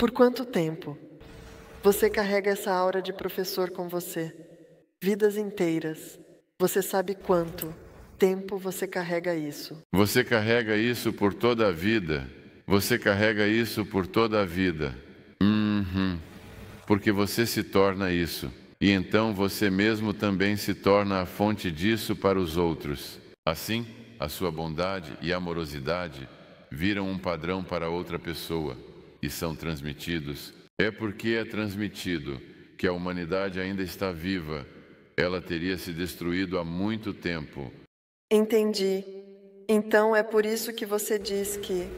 Por quanto tempo você carrega essa aura de professor com você? Vidas inteiras. Você sabe quanto tempo você carrega isso? Você carrega isso por toda a vida. Você carrega isso por toda a vida. Uhum. Porque você se torna isso. E então você mesmo também se torna a fonte disso para os outros. Assim, a sua bondade e amorosidade viram um padrão para outra pessoa e são transmitidos, é porque é transmitido que a humanidade ainda está viva, ela teria se destruído há muito tempo. Entendi. Então é por isso que você diz que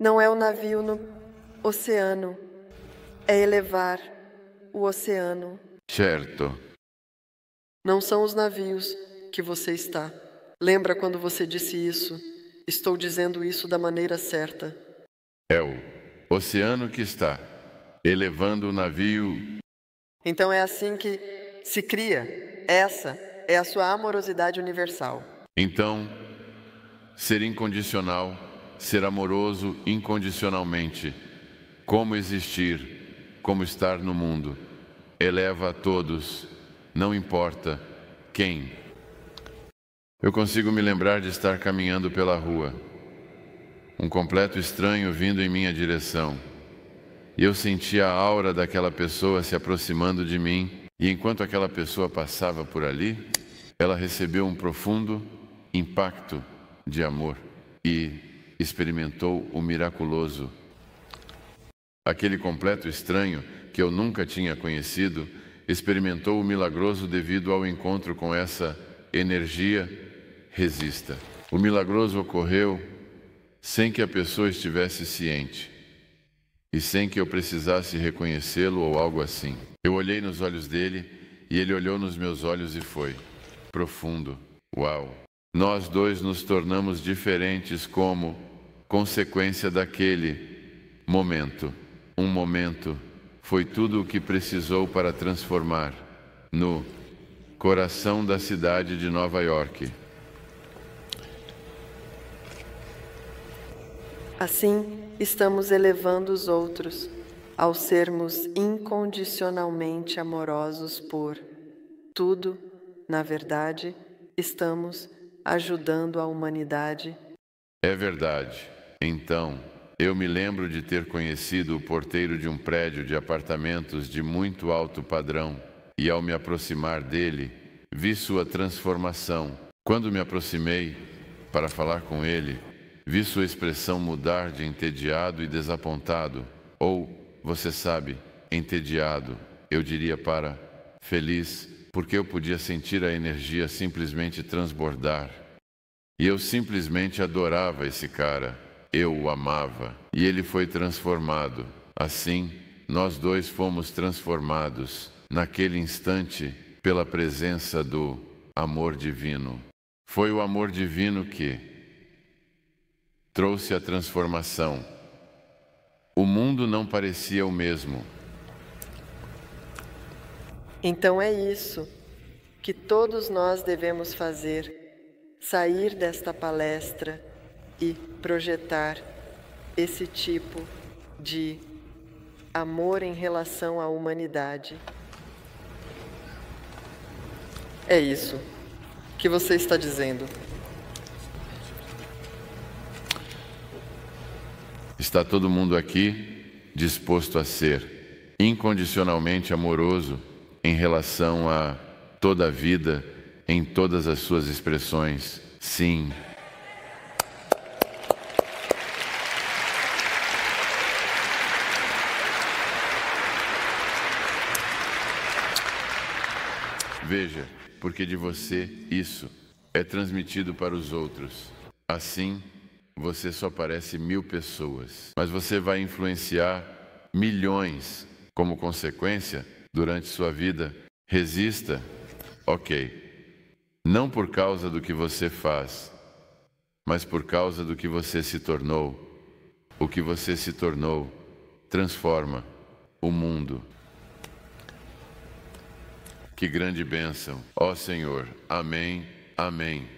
não é o navio no oceano, é elevar o oceano. Certo. Não são os navios que você está. Lembra quando você disse isso? Estou dizendo isso da maneira certa. É o oceano que está elevando o navio. Então é assim que se cria. Essa é a sua amorosidade universal. Então, ser incondicional, ser amoroso incondicionalmente, como existir, como estar no mundo, eleva a todos, não importa quem. Eu consigo me lembrar de estar caminhando pela rua um completo estranho vindo em minha direção. E eu sentia a aura daquela pessoa se aproximando de mim, e enquanto aquela pessoa passava por ali, ela recebeu um profundo impacto de amor e experimentou o miraculoso. Aquele completo estranho que eu nunca tinha conhecido experimentou o milagroso devido ao encontro com essa energia resista. O milagroso ocorreu sem que a pessoa estivesse ciente e sem que eu precisasse reconhecê-lo ou algo assim. Eu olhei nos olhos dele e ele olhou nos meus olhos e foi. Profundo. Uau! Nós dois nos tornamos diferentes como consequência daquele momento. Um momento foi tudo o que precisou para transformar no coração da cidade de Nova York. Assim, estamos elevando os outros ao sermos incondicionalmente amorosos por tudo, na verdade, estamos ajudando a humanidade. É verdade. Então, eu me lembro de ter conhecido o porteiro de um prédio de apartamentos de muito alto padrão e, ao me aproximar dele, vi sua transformação. Quando me aproximei para falar com ele, Vi sua expressão mudar de entediado e desapontado, ou, você sabe, entediado, eu diria para feliz, porque eu podia sentir a energia simplesmente transbordar. E eu simplesmente adorava esse cara, eu o amava, e ele foi transformado. Assim, nós dois fomos transformados, naquele instante, pela presença do amor divino. Foi o amor divino que, trouxe a transformação. O mundo não parecia o mesmo. Então é isso que todos nós devemos fazer: sair desta palestra e projetar esse tipo de amor em relação à humanidade. É isso que você está dizendo. Está todo mundo aqui disposto a ser incondicionalmente amoroso em relação a toda a vida, em todas as suas expressões? Sim. Veja, porque de você isso é transmitido para os outros. Assim, você só parece mil pessoas, mas você vai influenciar milhões como consequência durante sua vida. Resista, ok. Não por causa do que você faz, mas por causa do que você se tornou. O que você se tornou transforma o mundo. Que grande bênção. Ó Senhor. Amém. Amém.